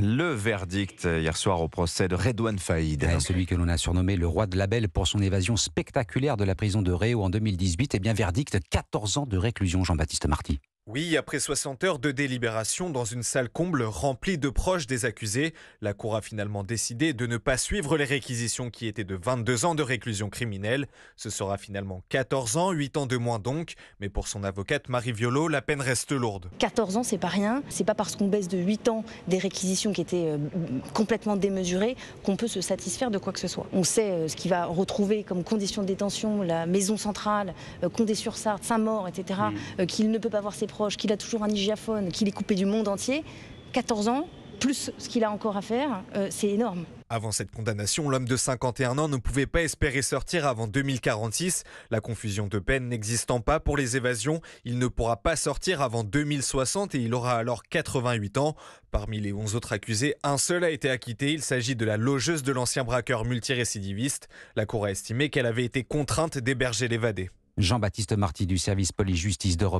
Le verdict hier soir au procès de Redouane Faïd. celui que l'on a surnommé le roi de la belle pour son évasion spectaculaire de la prison de Réau en 2018. Et eh bien verdict, 14 ans de réclusion, Jean-Baptiste Marty. Oui, après 60 heures de délibération dans une salle comble remplie de proches des accusés, la Cour a finalement décidé de ne pas suivre les réquisitions qui étaient de 22 ans de réclusion criminelle. Ce sera finalement 14 ans, 8 ans de moins donc, mais pour son avocate Marie Violo, la peine reste lourde. 14 ans, c'est pas rien. C'est pas parce qu'on baisse de 8 ans des réquisitions qui étaient euh, complètement démesurées qu'on peut se satisfaire de quoi que ce soit. On sait euh, ce qu'il va retrouver comme condition de détention, la maison centrale, euh, Condé-sur-Sarthe, Saint-Maur, etc., qu'il ne peut pas voir ses proches qu'il a toujours un hygiaphone, qu'il est coupé du monde entier, 14 ans, plus ce qu'il a encore à faire, euh, c'est énorme. Avant cette condamnation, l'homme de 51 ans ne pouvait pas espérer sortir avant 2046. La confusion de peine n'existant pas pour les évasions, il ne pourra pas sortir avant 2060 et il aura alors 88 ans. Parmi les 11 autres accusés, un seul a été acquitté. Il s'agit de la logeuse de l'ancien braqueur multirécidiviste. La Cour a estimé qu'elle avait été contrainte d'héberger l'évadé. Jean-Baptiste Marty du service police-justice d'Europe